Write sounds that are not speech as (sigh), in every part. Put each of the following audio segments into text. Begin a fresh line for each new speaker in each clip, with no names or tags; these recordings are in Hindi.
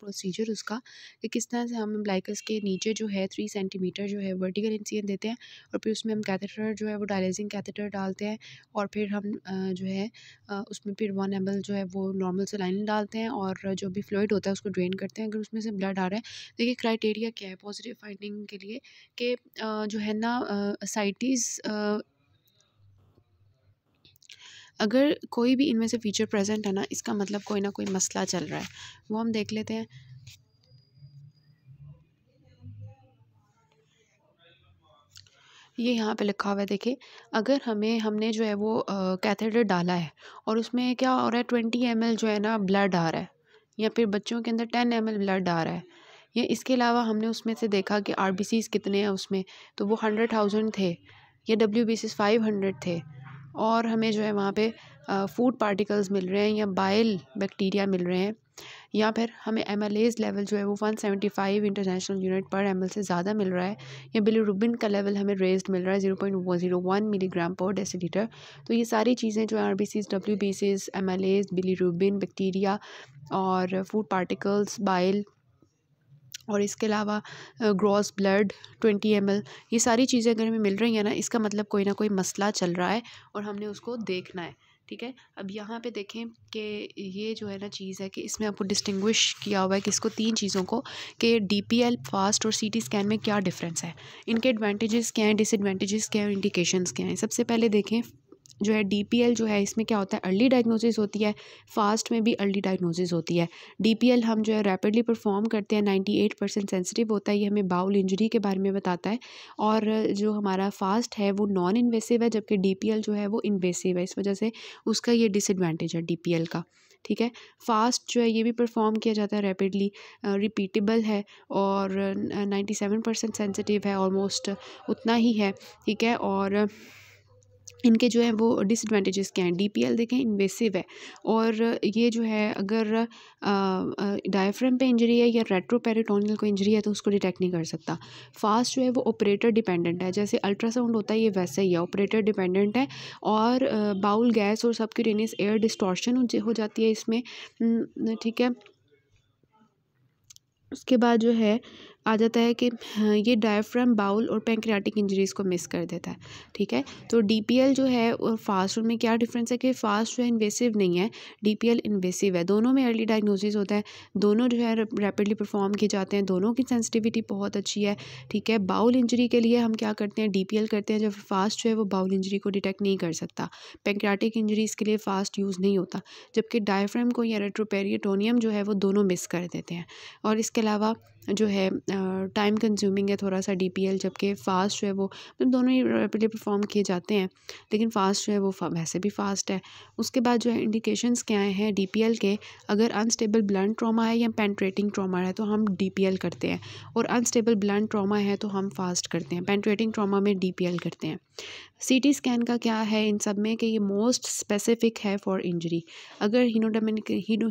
प्रोसीजर उसका कि किस तरह से हम ब्लाइकस के नीचे जो है थ्री सेंटीमीटर जो है वर्टिकल इंसियन देते हैं और फिर उसमें हम कैथेटर जो है वो डायलिसिंग कैथेटर डालते हैं और फिर हम जो है उसमें फिर वन एम जो है वो नॉर्मल से लाइन डालते हैं और जो भी फ्लोइड होता है उसको ड्रेन करते हैं अगर उसमें से ब्लड आ रहा है देखिए क्राइटेरिया क्या है पॉजिटिव फाइंडिंग के लिए कि जो है ना साइटिस अगर कोई भी इनमें से फीचर प्रेजेंट है ना इसका मतलब कोई ना कोई मसला चल रहा है वो हम देख लेते हैं ये यहाँ पे लिखा हुआ है देखिए अगर हमें हमने जो है वो कैथेटर डाला है और उसमें क्या हो रहा है ट्वेंटी एम जो है ना ब्लड आ रहा है या फिर बच्चों के अंदर टेन एम ब्लड आ रहा है या इसके अलावा हमने उसमें से देखा कि आर कितने हैं उसमें तो वो हंड्रेड थाउजेंड थे या डब्ल्यू बी फाइव हंड्रेड थे और हमें जो है वहाँ पे फूड पार्टिकल्स मिल रहे हैं या बाइल बैक्टीरिया मिल रहे हैं या फिर हमें एम लेवल जो है वो 175 इंटरनेशनल यूनिट पर एम से ज़्यादा मिल रहा है या बिलीरुबिन का लेवल हमें रेज्ड मिल रहा है 0.01 मिलीग्राम पर डेसीलीटर तो ये सारी चीज़ें जो है R B Cs W B M bacteria और फूड पार्टिकल्स बाइल और इसके अलावा ग्रॉस ब्लड ट्वेंटी एम ये सारी चीज़ें अगर हमें मिल रही हैं ना इसका मतलब कोई ना कोई मसला चल रहा है और हमने उसको देखना है ठीक है अब यहाँ पे देखें कि ये जो है ना चीज़ है कि इसमें आपको डिस्टिंग्विश किया हुआ है कि इसको तीन चीज़ों को कि डीपीएल फास्ट और सीटी स्कैन में क्या डिफरेंस है इनके एडवांटेजेस क्या हैं डिसएडवांटेजेस क्या हैं इंडिकेशंस क्या हैं सबसे पहले देखें जो है डी जो है इसमें क्या होता है अर्ली डायग्नोसिस होती है फास्ट में भी अर्ली डायग्नोसिस होती है डी हम जो है रैपिडली परफॉर्म करते हैं नाइन्टी एट परसेंट सेंसिटिव होता है ये हमें बाउल इंजरी के बारे में बताता है और जो हमारा फास्ट है वो नॉन इन्वेसिव है जबकि डी जो है वो इन्वेसिव है इस वजह से उसका ये डिसएडवाटेज है डी का ठीक है फास्ट जो है ये भी परफॉर्म किया जाता है रैपिडली रिपीटेबल है और नाइन्टी सेवन परसेंट सेंसिटिव है ऑलमोस्ट उतना ही है ठीक है और इनके जो है वो डिसएडवांटेजेस क्या हैं डीपीएल देखें इन्वेसिव है और ये जो है अगर डायफ्राम पे इंजरी है या रेट्रोपेरिटोनियल को इंजरी है तो उसको डिटेक्ट नहीं कर सकता फास्ट जो है वो ऑपरेटर डिपेंडेंट है जैसे अल्ट्रासाउंड होता है ये वैसा ही है ऑपरेटर डिपेंडेंट है और बाउल गैस और सबक्यूटेनियस एयर डिस्टॉर्शन हो जाती है इसमें हम्म, ठीक है उसके बाद जो है आ जाता है कि हाँ, ये डायफ्राम बाउल और पेंक्रियाटिक इंजरीज़ को मिस कर देता है ठीक है तो डी जो है और फास्ट उनमें क्या डिफरेंस है कि फास्ट जो है इन्वेसिव नहीं है डी इन्वेसिव है दोनों में अर्ली डायग्नोसिस होता है दोनों जो है रैपिडली परफॉर्म किए जाते हैं दोनों की सेंसिटिविटी बहुत अच्छी है ठीक है बाउल इंजरी के लिए हम क्या करते हैं डी करते हैं जब फास्ट जो है वो बाउल इंजरी को डिटेक्ट नहीं कर सकता पेंक्रियाटिक इंजरीज़ के लिए फास्ट यूज़ नहीं होता जबकि डायफ्राम को या रेट्रोपेरियटोनियम जो है वो दोनों मिस कर देते हैं और इसके अलावा जो है टाइम कंज्यूमिंग है थोड़ा सा डी पी एल जबकि फ़ास्ट जो है वो मतलब दोनों ही रेपिडली परफॉर्म किए जाते हैं लेकिन फ़ास्ट जो है वो वैसे भी फ़ास्ट है उसके बाद जो है इंडिकेशंस क्या हैं डी पी एल के अगर अनस्टेबल ब्लड ट्रामा है या पेंट्रेटिंग ट्रामा है तो हम डी पी एल करते हैं और अनस्टेबल ब्लड ट्रामा है तो हम फास्ट करते हैं पेंट्रेटिंग ट्रामा में डी पी एल करते हैं सीटी स्कैन का क्या है इन सब में कि ये मोस्ट स्पेसिफिक है फॉर इंजरी अगर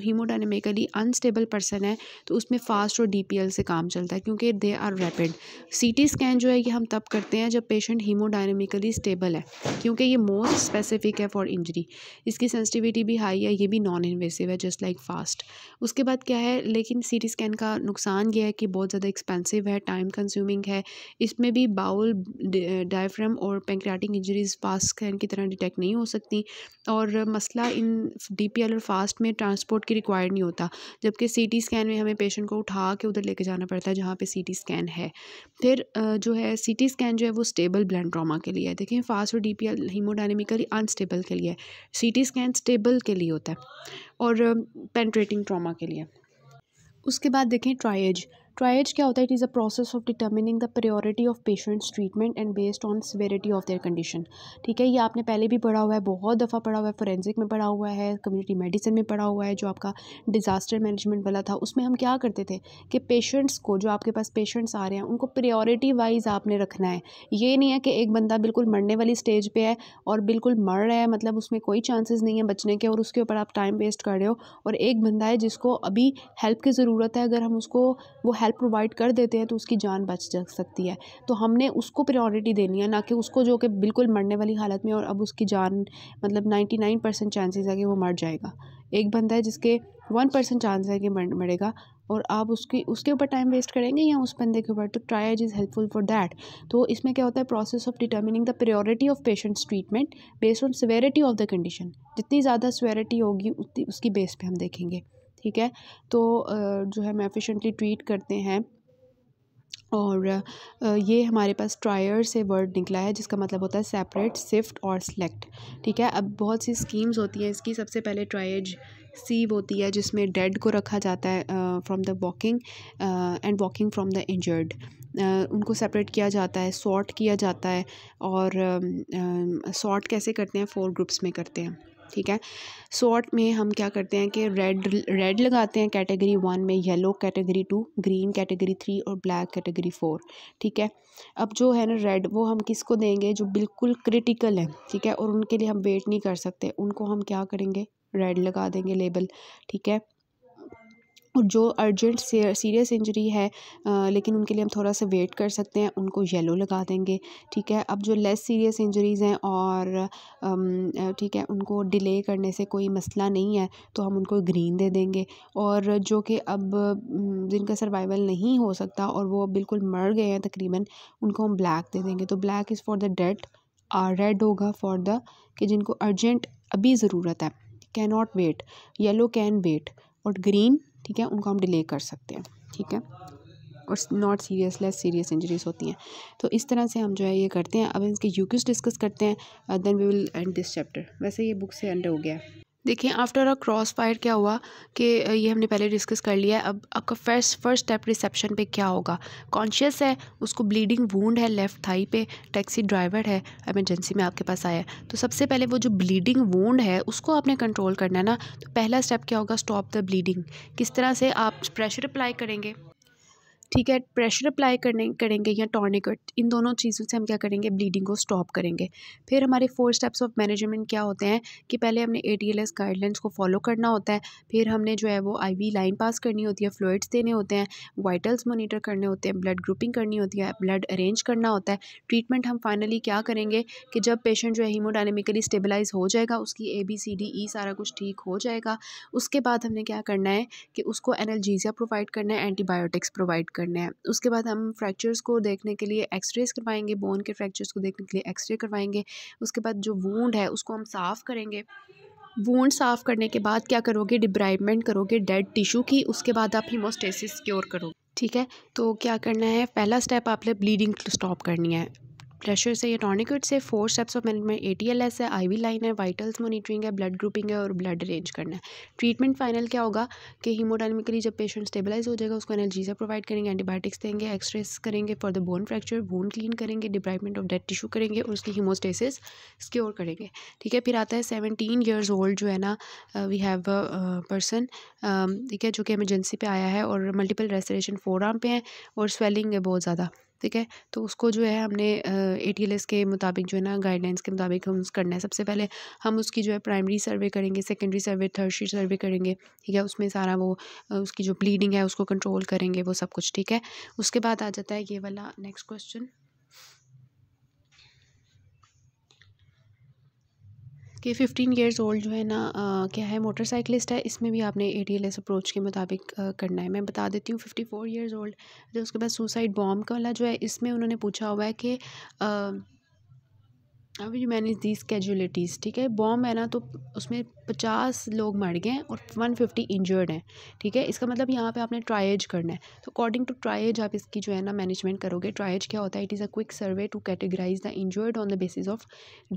हीमोडाइनमिकली अनस्टेबल पर्सन है तो उसमें फास्ट और डीपीएल से काम चलता है क्योंकि they are rapid CT scan जो है ये हम तब करते हैं जब पेशेंट हीमोडाइनमिकली स्टेबल है क्योंकि ये मोस्ट स्पेसिफिक है फॉर इंजरी इसकी सेंसिटिविटी भी हाई है ये भी नॉन इन्वेसिव है जस्ट लाइक फास्ट उसके बाद क्या है लेकिन सी स्कैन का नुकसान यह है कि बहुत ज़्यादा एक्सपेंसिव है टाइम कंज्यूमिंग है इसमें भी बाउल डायफ्राम और पेंग पैंक्रियाटिक इंजरीज पास स्कैन की तरह डिटेक्ट नहीं हो सकती और मसला इन डी पी एल और फास्ट में ट्रांसपोर्ट की रिक्वायर्ड नहीं होता जबकि सी टी स्कैन में हमें पेशेंट को उठा के उधर लेके जाना पड़ता है जहाँ पर सी टी स्कैन है फिर जो है सी टी स्कैन जो है वो स्टेबल ब्लैंड ट्रामा के लिए है देखें फास्ट और D P L haemodynamically unstable के लिए सी टी स्कैन स्टेबल के लिए होता है और पेंट्रेटिंग ट्रामा के लिए उसके बाद देखें ट्राइज ट्राइज क्या होता है it is a process of determining the priority of patients treatment and based on severity of their condition ठीक है ये आपने पहले भी पढ़ा हुआ है बहुत दफ़ा पढ़ा हुआ है फोरेंसिक में पढ़ा हुआ है कम्युनिटी मेडिसिन में पढ़ा हुआ है जो आपका डिज़ास्टर मैनेजमेंट वाला था उसमें हम क्या करते थे कि पेशेंट्स को जो आपके पास पेशेंट्स आ रहे हैं उनको प्रियोरिटी वाइज आपने रखना है ये नहीं है कि एक बंदा बिल्कुल मरने वाली स्टेज पर है और बिल्कुल मर रहा है मतलब उसमें कोई चांसेस नहीं है बचने के और उसके ऊपर आप टाइम वेस्ट कर रहे हो और एक बंदा है जिसको अभी हेल्प की ज़रूरत है अगर हम उसको वो हेल्प प्रोवाइड कर देते हैं तो उसकी जान बच जा सकती है तो हमने उसको प्रायोरिटी देनी है ना कि उसको जो कि बिल्कुल मरने वाली हालत में और अब उसकी जान मतलब नाइन्टी नाइन परसेंट चांसेस है कि वो मर जाएगा एक बंदा है जिसके वन परसेंट चांस है कि मर मरेगा और आप उसकी उसके ऊपर टाइम वेस्ट करेंगे या उस बंदे के ऊपर तो triage is helpful for that तो इसमें क्या होता है process of determining the priority of patients treatment based on severity of the condition जितनी ज़्यादा सवेरिटी होगी उतनी उसकी बेस पे हम देखेंगे ठीक है तो जो है हम एफिशेंटली ट्रीट करते हैं और ये हमारे पास ट्रायर से वर्ड निकला है जिसका मतलब होता है सेपरेट सिफ्ट और सेलेक्ट ठीक है अब बहुत सी स्कीम्स होती हैं इसकी सबसे पहले ट्रायज सीव होती है जिसमें डेड को रखा जाता है from the walking and walking from the injured उनको सेपरेट किया जाता है सॉर्ट किया जाता है और सॉर्ट uh, कैसे करते हैं फोर ग्रुप्स में करते हैं ठीक है सॉर्ट में हम क्या करते हैं कि रेड रेड लगाते हैं कैटेगरी वन में yellow category two green category three और ब्लैक कैटेगरी फोर ठीक है अब जो है ना रेड वो हम किसको देंगे जो बिल्कुल क्रिटिकल है ठीक है और उनके लिए हम वेट नहीं कर सकते उनको हम क्या करेंगे रेड लगा देंगे लेबल ठीक है और जो अर्जेंट सीरियस इंजरी है आ, लेकिन उनके लिए हम थोड़ा सा वेट कर सकते हैं उनको येलो लगा देंगे ठीक है अब जो लेस सीरियस इंजरीज़ हैं और ठीक है उनको डिले करने से कोई मसला नहीं है तो हम उनको ग्रीन दे देंगे और जो कि अब जिनका सर्वाइवल नहीं हो सकता और वो बिल्कुल मर गए हैं तकरीबन उनको हम ब्लैक दे देंगे तो black is for the dead और रेड होगा फॉर द कि जिनको अर्जेंट अभी ज़रूरत है cannot wait yellow can wait और ग्रीन ठीक है उनको हम डिले कर सकते हैं ठीक है और not serious less serious injuries होती हैं तो इस तरह से हम जो है ये करते हैं अब इसके यूक्यूज डिस्कस करते हैं then we will end this chapter वैसे ये बुक से एंड हो गया है देखिए आफ्टर अ क्रॉस फायर क्या हुआ कि ये हमने पहले डिस्कस कर लिया है अब आपका फर्स्ट फर्स्ट स्टेप रिसेप्शन पे क्या होगा कॉन्शियस है उसको ब्लीडिंग वूंड है लेफ़्ट थाई पे टैक्सी ड्राइवर है एमरजेंसी में आपके पास आया है तो सबसे पहले वो जो ब्लीडिंग वूंड है उसको आपने कंट्रोल करना है ना तो पहला स्टेप क्या होगा स्टॉप द ब्लीडिंग किस तरह से आप प्रेशर अप्लाई करेंगे ठीक है प्रेशर अप्लाई करने करेंगे या टॉर्निकट इन दोनों चीज़ों से हम क्या करेंगे ब्लीडिंग को स्टॉप करेंगे फिर हमारे फोर स्टेप्स ऑफ मैनेजमेंट क्या होते हैं कि पहले हमने ए गाइडलाइंस को फॉलो करना होता है फिर हमने जो है वो आई लाइन पास करनी होती है फ्लोइड्स देने होते हैं वाइटल्स मोनीटर करने होते हैं ब्लड ग्रुपिंग करनी होती है ब्लड अरेंज करना होता है ट्रीटमेंट हम फाइनली क्या करेंगे कि जब पेशेंट जो है हीमोडाइनमिकली स्टेबलाइज हो जाएगा उसकी ए बी सी डी ई सारा कुछ ठीक हो जाएगा उसके बाद हमने क्या करना है कि उसको एनर्जीजिया प्रोवाइड करना है एंटीबायोटिक्स प्रोवाइड करने हैं उसके बाद हम फ्रैक्चर्स को देखने के लिए एक्सरेज करवाएंगे बोन के फ्रैक्चर्स को देखने के लिए एक्सरे करवाएंगे उसके बाद जो वूंड है उसको हम साफ़ करेंगे वूंड साफ़ करने के बाद क्या करोगे डिब्राइडमेंट करोगे डेड टिश्यू की उसके बाद आप हीमोस्टेसिस क्योर करोगे ठीक है तो क्या करना है पहला स्टेप आपने ब्लीडिंग स्टॉप करनी है प्रेशर से या टॉनिकट्स से four steps of management A T L S है आई वी लाइन है वाइटल्स मॉनिटरिंग है ब्लड ग्रुपिंग है और ब्लड अरेंज करना है ट्रीटमेंट फाइनल क्या होगा कि हीमोडाइनमिकली जब पेशेंट स्टेबलाइज हो जाएगा उसको एनर्जीजा प्रोवाइड करेंगे एंटीबायोटिक्स देंगे एक्सरेस करेंगे for the bone fracture bone clean करेंगे डिप्राइवमेंट ऑफ डेड टिश्यू करेंगे और उसकी हीमोस्टेसिस स्क्योर करेंगे ठीक है फिर आता है सेवनटीन ईयर्स ओल्ड जो है ना वी हैव अ पर्सन ठीक है जो कि एमरजेंसी पे आया है और मल्टीपल रेस्टरेशन फोर आर्म पे हैं और स्वेलिंग है बहुत ज़्यादा ठीक है तो उसको जो है हमने ए टी एल एस के मुताबिक जो है ना गाइडलाइंस के मुताबिक हम करना है सबसे पहले हम उसकी जो है प्राइमरी सर्वे करेंगे सेकेंडरी सर्वे थर्डरी सर्वे करेंगे ठीक है उसमें सारा वो उसकी जो ब्लीडिंग है उसको कंट्रोल करेंगे वो सब कुछ ठीक है उसके बाद आ जाता है ये वाला नेक्स्ट क्वेश्चन कि 15 ईयर्स ओल्ड जो है ना आ, क्या है मोटरसाइकिलिस्ट है इसमें भी आपने ए अप्रोच के मुताबिक करना है मैं बता देती हूँ 54 ईयर्स ओल्ड फिर उसके बाद सुसाइड बॉम्ब वाला जो है इसमें उन्होंने पूछा हुआ है कि how you manage these casualties ठीक है बॉम्ब है ना तो उसमें पचास लोग मर गए हैं और वन फिफ्टी इंजर्ड हैं ठीक है इसका मतलब यहाँ पे आपने ट्राइज करना है तो अकॉर्डिंग टू ट्राइज आप इसकी जो है ना मैनेजमेंट करोगे ट्राइज क्या होता है it is a quick survey to categorise the injured on the basis of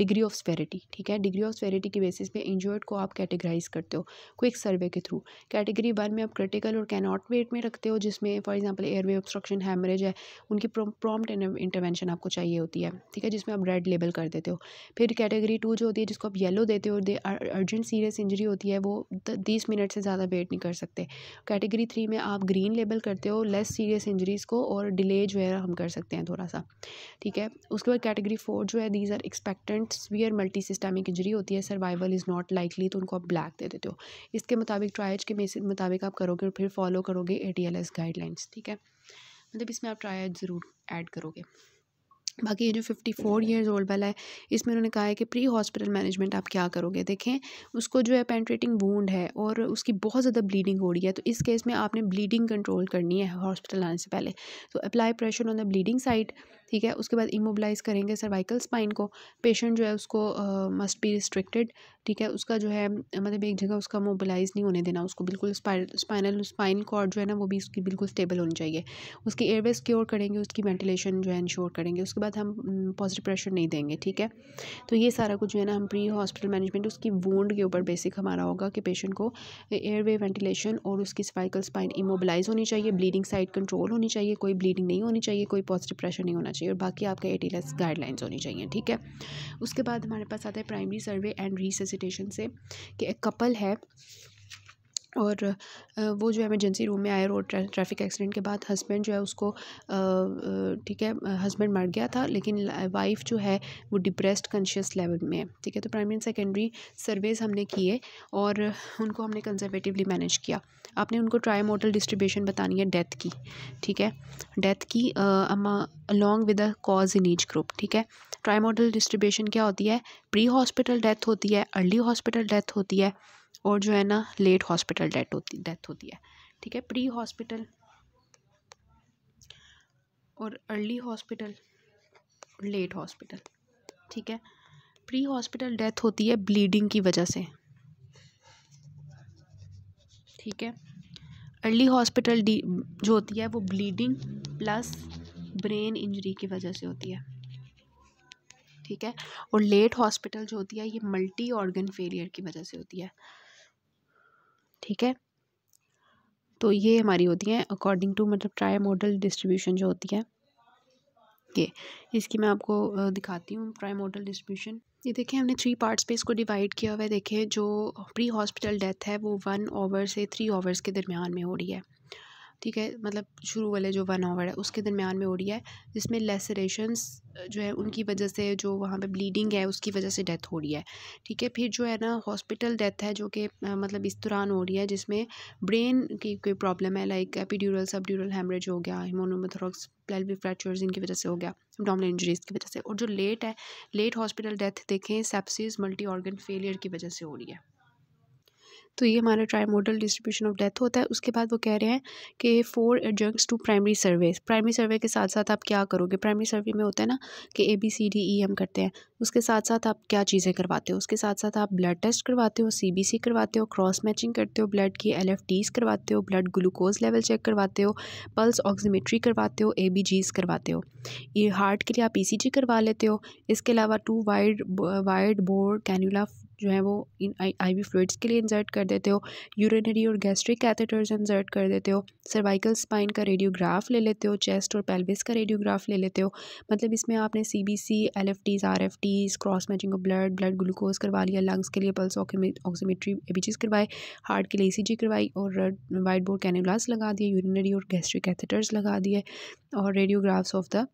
degree of severity ठीक है डिग्री ऑफ स्पेरिटी के बेसिस पे इंजर्ड को आप कैटेगराइज करते हो क्विक सर्वे के थ्रू कैटेगरी वन में आप क्रिटिकल और कैनॉट वेट में रखते हो जिसमें for example airway obstruction haemorrhage है उनकी प्रॉम्प्ट इंटरवेंशन आपको चाहिए होती है ठीक है जिसमें आप रेड लेबल कर देते हो हो फिर कैटेगरी टू जो होती है जिसको आप येलो देते हो दे अर्जेंट सीरियस इंजरी होती है वो तीस मिनट से ज़्यादा वेट नहीं कर सकते कैटेगरी थ्री में आप ग्रीन लेबल करते हो लेस सीरियस इंजरीज़ को और डिले जो है हम कर सकते हैं थोड़ा सा ठीक है उसके बाद कैटेगरी फोर जो है these are expectant severe multi systemic injury होती है सर्वाइवल इज़ नॉट लाइकली तो उनको आप ब्लैक दे देते हो इसके मुताबिक ट्रायज के मुताबिक आप करोगे और फिर फॉलो करोगे ए गाइडलाइंस ठीक है मतलब इसमें आप ट्रायज ज़रूर ऐड करोगे बाकी ये जो फिफ्टी फोर ईयर्स ओल्ड वाला है इसमें उन्होंने कहा है कि प्री हॉस्पिटल मैनेजमेंट आप क्या करोगे देखें उसको जो है पेंट्रेटिंग वूंड है और उसकी बहुत ज़्यादा ब्लीडिंग हो रही है तो इस केस में आपने ब्लीडिंग कंट्रोल करनी है हॉस्पिटल आने से पहले तो apply pressure on the bleeding side ठीक है उसके बाद इमोबलाइज करेंगे सर्वाइकल स्पाइन को पेशेंट जो है उसको मस्ट बी रिस्ट्रिक्टेड ठीक है उसका जो है मतलब एक जगह उसका मोबलाइज नहीं होने देना उसको बिल्कुल स्पाइनल स्पाइन कॉर्ड जो है ना वो भी उसकी बिल्कुल स्टेबल होनी चाहिए उसकी एयरवेज क्योर करेंगे उसकी वेंटिलेशन जो है इंश्योर करेंगे उसके बाद हम पॉजिटिव प्रेशर नहीं देंगे ठीक है तो ये सारा कुछ जो है ना हम प्री हॉस्पिटल मैनेजमेंट उसकी वोंड के ऊपर बेसिक हमारा होगा कि पेशेंट को एयरवे वेंटिलेशन और उसकी स्पाइकल स्पाइन इमोबलाइज होनी चाहिए ब्लीडिंग साइड कंट्रोल होनी चाहिए कोई ब्लीडिंग नहीं होनी चाहिए कोई पॉजिटिव प्रेशर नहीं होना चाहिए और बाकी आपका एटीलेस गाइडलाइंस होनी चाहिए ठीक है उसके बाद हमारे पास आता है प्राइमरी सर्वे एंड रीसेसिटेशन से कि एक कपल है और वो जो एमरजेंसी रूम में आया रोड ट्रैफिक एक्सीडेंट के बाद हस्बैंड जो है उसको ठीक है हस्बैंड मर गया था लेकिन वाइफ जो है वो डिप्रेस्ड कॉन्शियस लेवल में है ठीक है तो प्राइमरी एंड सेकेंडरी सर्वेज हमने किए और उनको हमने कंजर्वेटिवली मैनेज किया आपने उनको ट्राई मोटल डिस्ट्रीब्यूशन बतानी है डेथ की ठीक है डेथ की along with a cause in each group ठीक है मोटल डिस्ट्रीब्यूशन क्या होती है प्री हॉस्पिटल डेथ होती है अर्ली हॉस्पिटल डेथ होती है और जो है ना लेट हॉस्पिटल डेथ होती डेथ होती है ठीक है प्री हॉस्पिटल और अर्ली हॉस्पिटल लेट हॉस्पिटल ठीक है प्री हॉस्पिटल डेथ होती है ब्लीडिंग की वजह से ठीक है अर्ली हॉस्पिटल जो होती है वो ब्लीडिंग प्लस ब्रेन इंजरी की वजह से होती है ठीक है और लेट हॉस्पिटल जो होती है ये मल्टी ऑर्गन फेलियर की वजह से होती है ठीक है तो ये हमारी होती है अकॉर्डिंग टू मतलब ट्राई मॉडल डिस्ट्रीब्यूशन जो होती है ये इसकी मैं आपको दिखाती हूँ ट्राई मॉडल डिस्ट्रीब्यूशन ये देखें हमने थ्री पार्ट्स पे इसको डिवाइड किया हुआ है देखें जो प्री हॉस्पिटल डेथ है वो वन ओवर से थ्री ओवर्स के दरमियान में हो रही है ठीक है मतलब शुरू वाले जो वन आवर है उसके दरमियान में हो रही है जिसमें लेसरेशंस जो है उनकी वजह से जो वहाँ पे ब्लीडिंग है उसकी वजह से डेथ हो रही है ठीक है फिर जो है ना हॉस्पिटल डेथ है जो कि मतलब इस दौरान हो रही है जिसमें ब्रेन की कोई प्रॉब्लम है लाइक एपीड्यूरल सबड्यूरल हेमरेज हो गया हिमोनोमथोरॉक्स प्लेल्विक फ्रैक्चर इनकी वजह से हो गया डॉमल इंजरीज की वजह से और जो लेट है लेट हॉस्पिटल डेथ देखें सेप्सिस मल्टी ऑर्गन फेलियर की वजह से हो रही है तो ये हमारा मोडल डिस्ट्रीब्यूशन ऑफ डेथ होता है उसके बाद वो कह रहे हैं कि four adjuncts to primary survey primary survey के साथ साथ आप क्या करोगे प्राइमरी सर्वे में होता है ना कि ए बी सी डी ई हम करते हैं उसके साथ साथ आप क्या चीज़ें करवाते हो उसके साथ साथ आप ब्लड टेस्ट करवाते हो सी बी सी करवाते हो क्रॉस मैचिंग करते हो ब्लड की एल एफ टीज़ करवाते हो ब्लड ग्लूकोज लेवल चेक करवाते हो पल्स ऑक्सीमेट्री करवाते हो ए बी जीज़ करवाते हो ये हार्ट के लिए आप ई सी जी करवा लेते हो इसके अलावा two wide wide bore cannula जो है वो इन आई वी फ्लूड्स के लिए इंजर्ट कर देते हो यूरिनरी और गैस्ट्रिक कैथेटर्स इंजर्ट कर देते हो सर्वाइकल स्पाइन का रेडियोग्राफ ले लेते हो चेस्ट और पेल्विस का रेडियोग्राफ ले लेते हो मतलब इसमें आपने C B C L F Ts R F Ts cross matching of blood blood glucose करवा लिया लंग्स के लिए पल्स ऑक्सीमेट्री चीज करवाए हार्ट के लिए ई सी जी करवाई और वाइट बोर्ड कैनोलास लगा दिए यूरिनरी और गैस्ट्रिक कैथेटर्स लगा दिए और radiographs of the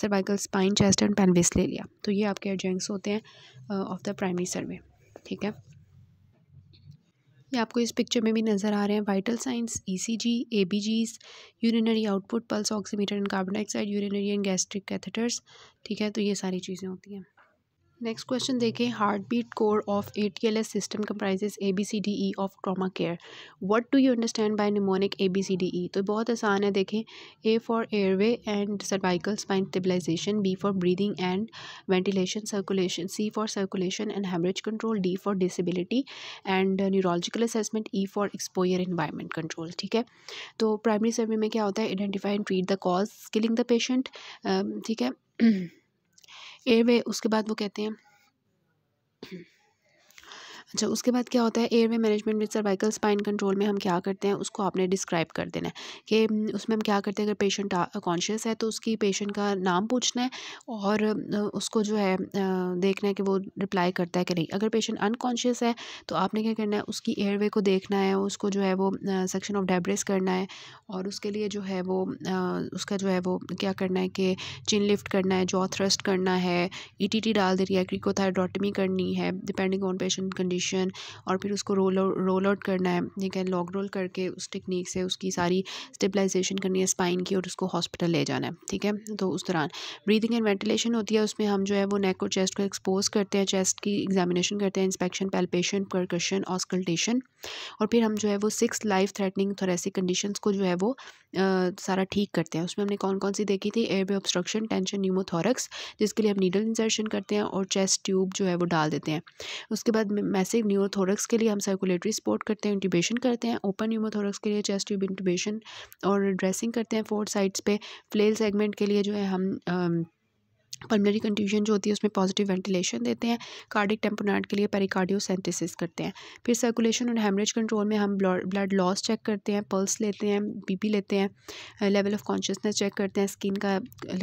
cervical spine chest and pelvis ले लिया तो ये आपके एडजेंट्स होते हैं ऑफ द प्राइमरी सर्वे ठीक है ये आपको इस पिक्चर में भी नज़र आ रहे हैं vital signs ECG ABGs urinary output pulse oximeter and carbon dioxide urinary and gastric catheters ठीक है तो ये सारी चीज़ें होती हैं नेक्स्ट क्वेश्चन देखें heart beat core of A T L S system comprises A B C D E of trauma care what do you understand by mnemonic A B C D E तो बहुत आसान है देखें A for airway and cervical spine stabilization B for breathing and ventilation circulation C for circulation and haemorrhage control D for disability and neurological assessment E for exposure environment control ठीक है तो प्राइमरी सर्वे में क्या होता है identify and treat the cause killing the patient ठीक है (clears throat) वे उसके बाद वो कहते हैं अच्छा उसके बाद क्या होता है airway management with cervical spine control में हम क्या करते हैं उसको आपने डिस्क्राइब कर देना है कि उसमें हम क्या करते हैं अगर पेशेंट कॉन्शियस है तो उसकी पेशेंट का नाम पूछना है और उसको जो है देखना है कि वो रिप्लाई करता है कि नहीं अगर पेशेंट अनकॉन्शियस है तो आपने क्या करना है उसकी एयरवे को देखना है उसको जो है वो सेक्शन ऑफ डेब्रेस करना है और उसके लिए जो है वो उसका जो है वो क्या करना है कि चिन लिफ्ट करना है जॉ थ्रस्ट करना है ई e डाल दे रही है क्रिकोथायड्रोटमी करनी है depending on patient condition position और फिर उसको रोल रोल आउट करना है ठीक है लॉग रोल करके उस टेक्निक से उसकी सारी स्टेबलाइजेशन करनी है स्पाइन की और उसको हॉस्पिटल ले जाना है ठीक है तो उस दौरान ब्रीथिंग एंड वेंटिलेशन होती है उसमें हम जो है वो नेक और चेस्ट को एक्सपोज करते हैं चेस्ट की एग्जामिनेशन करते हैं इंस्पेक्शन पेल्पेशन परकशन ऑस्कल्टेशन और फिर हम जो है वो six life threatening thoracic conditions को जो है वो आ, सारा ठीक करते हैं उसमें हमने कौन कौन सी देखी थी एयरवे ऑब्स्ट्रक्शन टेंशन न्यूमोथोरक्स जिसके लिए हम नीडल इंजर्शन करते हैं और चेस्ट ट्यूब जो है वो डाल देते हैं उसके बाद मैसिव न्यूमोथोरक्स के लिए हम सर्कुलेटरी सपोर्ट करते हैं इंटूबेशन करते हैं ओपन न्यूमोथोरक्स के लिए चेस्ट ट्यूब इंटूबेशन और ड्रेसिंग करते हैं फोर साइड्स पे फ्लेल सेगमेंट के लिए जो है हम पल्मनरी कंट्यूजन जो होती है उसमें पॉजिटिव वेंटिलेशन देते हैं कार्डिक टेम्पोनाइट के लिए पेरिकार्डियोसेंथिसिस करते हैं फिर सर्कुलेशन और हेमरेज कंट्रोल में हम ब्लड लॉस चेक करते हैं पल्स लेते हैं बीपी लेते हैं लेवल ऑफ कॉन्शियसनेस चेक करते हैं स्किन का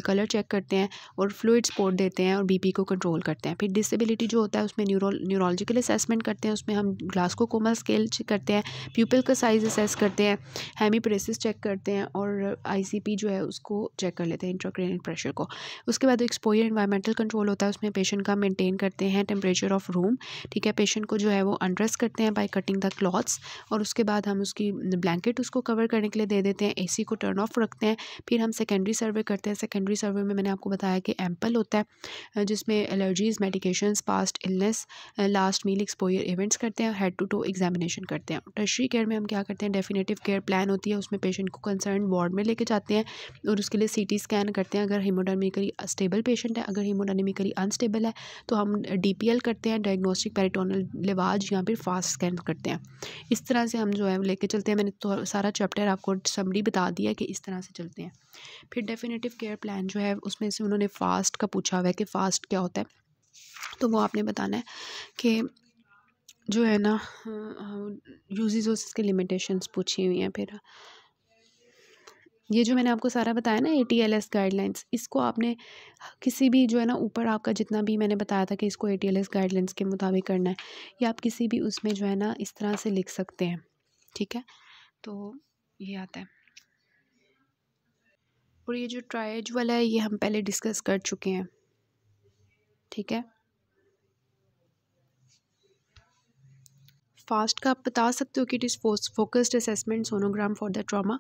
कलर चेक करते हैं और फ्लूड स्पोर्ट देते हैं और बी को कंट्रोल करते हैं फिर डिसेबिलिटी जो होता है उसमें न्यूरो न्यूरोलॉजिकल असेसमेंट करते हैं उसमें हम ग्लास्को कोमल स्केल करते हैं प्यूपल का साइज असेस करते हैं हेमीप्रेसिस चेक करते हैं और आई जो है उसको चेक कर लेते हैं इंट्राक्रेनिक प्रेशर को उसके बाद एक एक्सपोजर इन्वायरमेंटल कंट्रोल होता है उसमें पेशेंट का मेंटेन करते हैं टेम्परेचर ऑफ रूम ठीक है पेशेंट को जो है वो अनड्रेस करते हैं बाय कटिंग द क्लॉथ्स और उसके बाद हम उसकी ब्लैंकेट उसको कवर करने के लिए दे देते हैं एसी को टर्न ऑफ रखते हैं फिर हम सेकेंडरी सर्वे करते हैं सेकेंडरी सर्वे में मैंने आपको बताया कि एम्पल होता है जिसमें allergies medication past illness last meal exposure events करते हैं हेड टू टो एग्जामिनेशन करते हैं टर्शरी केयर में हम क्या करते हैं डेफिनेटिव केयर प्लान होती है उसमें पेशेंट को कंसर्न वार्ड में लेके जाते हैं और उसके लिए सी स्कैन करते हैं अगर हिमोडर्मिकली स्टेबल पेशेंट है अगर हीमोडाइनमिकली अनस्टेबल है तो हम डी करते हैं डायग्नोस्टिक पेरिटोनल लिवाज या फिर फास्ट स्कैन करते हैं इस तरह से हम जो है लेके चलते हैं मैंने तो सारा चैप्टर आपको समरी बता दिया कि इस तरह से चलते हैं फिर डेफिनेटिव केयर प्लान जो है उसमें से उन्होंने फ़ास्ट का पूछा हुआ है कि फ़ास्ट क्या होता है तो वो आपने बताना है कि जो है ना यूजेस हाँ, हाँ, के इसके लिमिटेशंस पूछी हुई हैं फिर ये जो मैंने आपको सारा बताया ना A T L S guidelines इसको आपने किसी भी जो है ना ऊपर आपका जितना भी मैंने बताया था कि इसको A T L S guidelines के मुताबिक करना है या आप किसी भी उसमें जो है ना इस तरह से लिख सकते हैं ठीक है तो ये आता है और ये जो ट्राइज वाला है ये हम पहले डिस्कस कर चुके हैं ठीक है फास्ट का आप बता सकते हो कि it is focused assessment sonogram for the trauma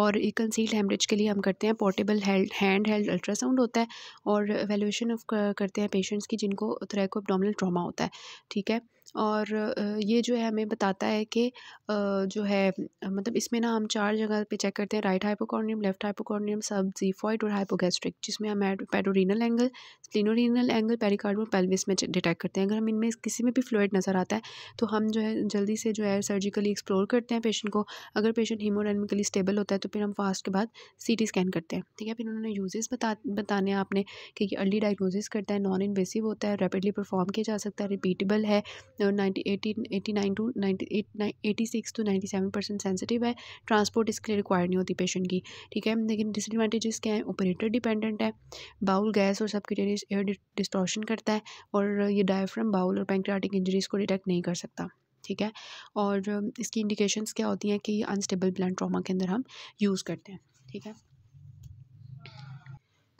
और कंसील्ड हेमरेज के लिए हम करते हैं पोर्टेबल हैंड हेल्ड अल्ट्रासाउंड होता है और वेल्यूशन ऑफ करते हैं पेशेंट्स की जिनको थ्रैको एबडोमिनल ट्रामा होता है ठीक है और ये जो है हमें बताता है कि जो है मतलब इसमें ना हम चार जगह पे चेक करते हैं राइट हाइपोकॉर्नियम लेफ्ट हाइपोकॉर्नियम सब जीफॉइड और हाइपोगैस्ट्रिक जिसमें हम hepatorenal angle splenorenal angle pericardium pelvis में डिटेक्ट करते हैं अगर हम इनमें किसी में भी फ्लोइड नज़र आता है तो हम जो है जल्दी से जो है सर्जिकली एक्सप्लोर करते हैं पेशेंट को अगर पेशेंट हीमोडाइनमिकली स्टेबल होता है तो फिर हम फास्ट के बाद सी स्कैन करते हैं ठीक है फिर उन्होंने यूजेस बता बताने आपने कि अर्ली डायग्नोसिस करता है नॉन इन्वेसिव होता है रेपिडली परफॉर्म किया जा सकता है रिपीटेबल है और ninety eighty nine to ninety eighty six to ninety seven percent sensitive है ट्रांसपोर्ट इसके लिए रिक्वायर्ड नहीं होती पेशेंट की ठीक है लेकिन डिसएडवांटेजेस क्या है ऑपरेटर डिपेंडेंट है बाउल गैस और सबक्यूटेनियस एयर डिस्ट्रॉशन करता है और ये डायफ्राम बाउल और पैंक्रियाटिक इंजरीज को डिटेक्ट नहीं कर सकता ठीक है और इसकी इंडिकेशंस क्या होती हैं कि अनस्टेबल ब्लड ट्रॉमा के अंदर हम यूज़ करते हैं ठीक है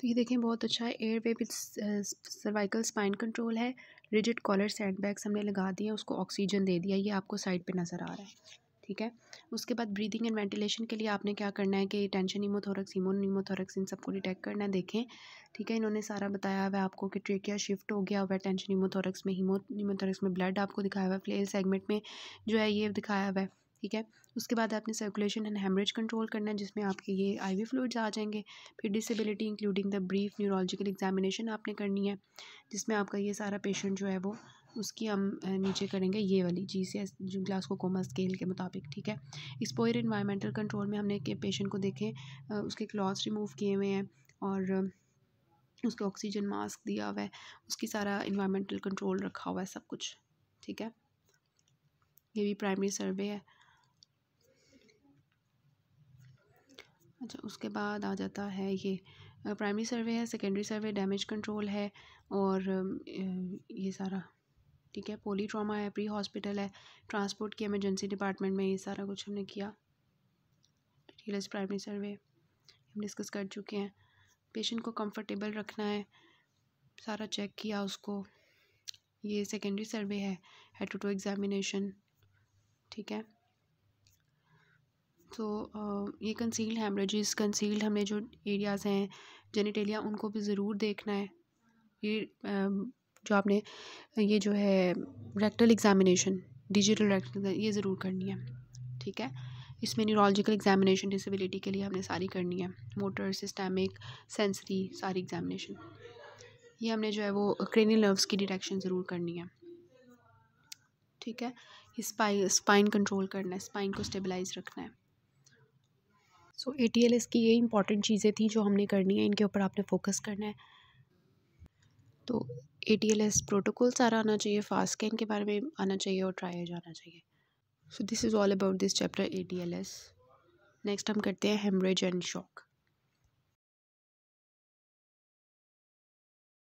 तो ये देखें बहुत अच्छा है airway with cervical spine control है रिजिड कॉलर सैंड बैग्स हमने लगा दिए उसको ऑक्सीजन दे दिया ये आपको साइड पे नज़र आ रहा है ठीक है उसके बाद ब्रीदिंग एंड वेंटिलेशन के लिए आपने क्या करना है कि टेंशन हीमोथोरक्स हीमोन हीमोथोरक्स इन सबको डिटेक्ट करना है देखें ठीक है इन्होंने सारा बताया हुआ है आपको कि ट्रेकिया शिफ्ट हो गया हुआ है टेंशन हीमोथोरक्स में हीमो हीमोथोरक्स में ब्लड आपको दिखाया हुआ है फ्लेल सेगमेंट में जो है ये दिखाया हुआ है ठीक है उसके बाद आपने सर्कुलेशन एंड हेमरेज कंट्रोल करना है जिसमें आपके ये आईवी फ्लूड्स आ जाएंगे फिर disability including the brief neurological examination आपने करनी है जिसमें आपका ये सारा पेशेंट जो है वो उसकी हम नीचे करेंगे ये वाली जी सी एस को कोमा स्केल के मुताबिक ठीक है एक्सपोयर इन्वायरमेंटल कंट्रोल में हमने के पेशेंट को देखे उसके क्लॉथ्स रिमूव किए हुए हैं और उसको ऑक्सीजन मास्क दिया हुआ है उसकी सारा इन्वायरमेंटल कंट्रोल रखा हुआ है सब कुछ ठीक है ये भी प्राइमरी सर्वे है अच्छा उसके बाद आ जाता है ये प्राइमरी सर्वे है सेकेंडरी सर्वे डैमेज कंट्रोल है और ये सारा ठीक है पोली ट्रामा है प्री हॉस्पिटल है ट्रांसपोर्ट की एमरजेंसी डिपार्टमेंट में ये सारा कुछ हमने किया डिटेल्स प्राइमरी सर्वे हम डिस्कस कर चुके हैं पेशेंट को कंफर्टेबल रखना है सारा चेक किया उसको ये सेकेंडरी सर्वे है हेड टू टू एग्ज़ामिनेशन ठीक है तो ये कंसील्ड हेमरेजिस कंसील्ड हमने जो एरियाज़ हैं जेनिटेलिया उनको भी ज़रूर देखना है ये जो आपने ये जो है रेक्टल एग्जामिनेशन डिजिटल रेक्टल ये ज़रूर करनी है ठीक है इसमें न्यूरोलॉजिकल एग्जामिनेशन डिसेबिलिटी के लिए हमने सारी करनी है मोटर सिस्टमिक सेंसरी सारी एग्जामिनेशन ये हमने जो है वो क्रेनियल नर्व्स की डिटेक्शन ज़रूर करनी है ठीक है स्पाइन कंट्रोल करना है स्पाइन को स्टेबलाइज रखना है so A T L S की ये इंपॉर्टेंट चीज़ें थी जो हमने करनी है इनके ऊपर आपने फोकस करना है तो A T L S protocol सारा आना चाहिए फास्ट स्कैन के बारे में आना चाहिए और ट्रायल जाना चाहिए so this is all about this chapter A T L S next हम करते हैं हेमरेज एंड शॉक